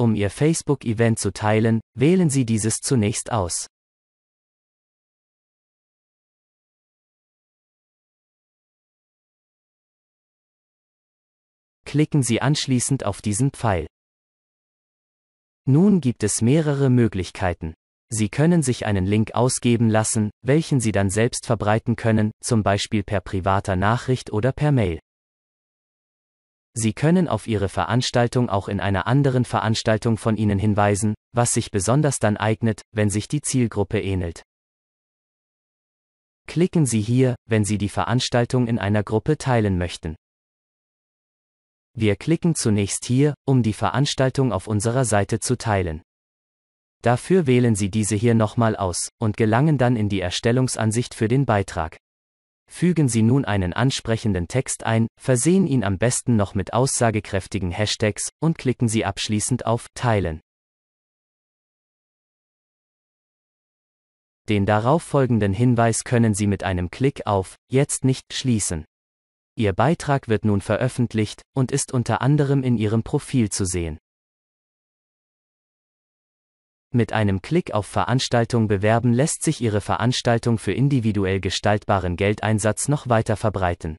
Um Ihr Facebook-Event zu teilen, wählen Sie dieses zunächst aus. Klicken Sie anschließend auf diesen Pfeil. Nun gibt es mehrere Möglichkeiten. Sie können sich einen Link ausgeben lassen, welchen Sie dann selbst verbreiten können, zum Beispiel per privater Nachricht oder per Mail. Sie können auf Ihre Veranstaltung auch in einer anderen Veranstaltung von Ihnen hinweisen, was sich besonders dann eignet, wenn sich die Zielgruppe ähnelt. Klicken Sie hier, wenn Sie die Veranstaltung in einer Gruppe teilen möchten. Wir klicken zunächst hier, um die Veranstaltung auf unserer Seite zu teilen. Dafür wählen Sie diese hier nochmal aus und gelangen dann in die Erstellungsansicht für den Beitrag. Fügen Sie nun einen ansprechenden Text ein, versehen ihn am besten noch mit aussagekräftigen Hashtags und klicken Sie abschließend auf Teilen. Den darauf folgenden Hinweis können Sie mit einem Klick auf Jetzt nicht schließen. Ihr Beitrag wird nun veröffentlicht und ist unter anderem in Ihrem Profil zu sehen. Mit einem Klick auf Veranstaltung bewerben lässt sich Ihre Veranstaltung für individuell gestaltbaren Geldeinsatz noch weiter verbreiten.